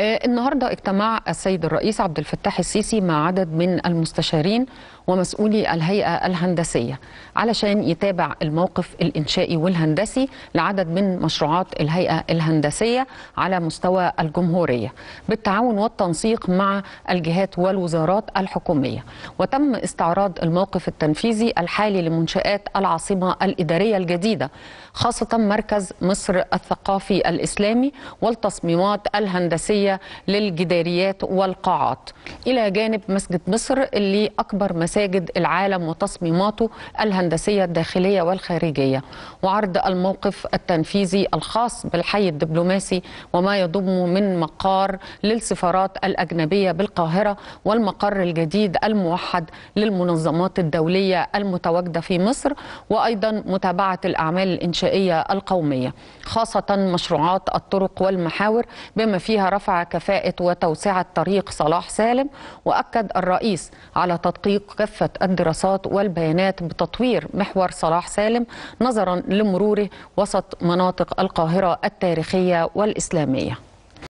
آه، النهارده اجتمع السيد الرئيس عبد الفتاح السيسي مع عدد من المستشارين ومسؤولي الهيئه الهندسيه علشان يتابع الموقف الانشائي والهندسي لعدد من مشروعات الهيئه الهندسيه على مستوى الجمهوريه بالتعاون والتنسيق مع الجهات والوزارات الحكوميه وتم استعراض الموقف التنفيذي الحالي لمنشات العاصمه الاداريه الجديده خاصه مركز مصر الثقافي الاسلامي والتصميمات الهندسيه الرئيسية للجداريات والقاعات إلى جانب مسجد مصر اللي أكبر مساجد العالم وتصميماته الهندسية الداخلية والخارجية وعرض الموقف التنفيذي الخاص بالحي الدبلوماسي وما يضم من مقار للسفارات الأجنبية بالقاهرة والمقر الجديد الموحد للمنظمات الدولية المتواجدة في مصر وأيضا متابعة الأعمال الإنشائية القومية خاصة مشروعات الطرق والمحاور بما فيها رفع كفاءة وتوسعة طريق صلاح سالم وأكد الرئيس على تدقيق كافة الدراسات والبيانات بتطوير محور صلاح سالم نظرا لمروره وسط مناطق القاهرة التاريخية والإسلامية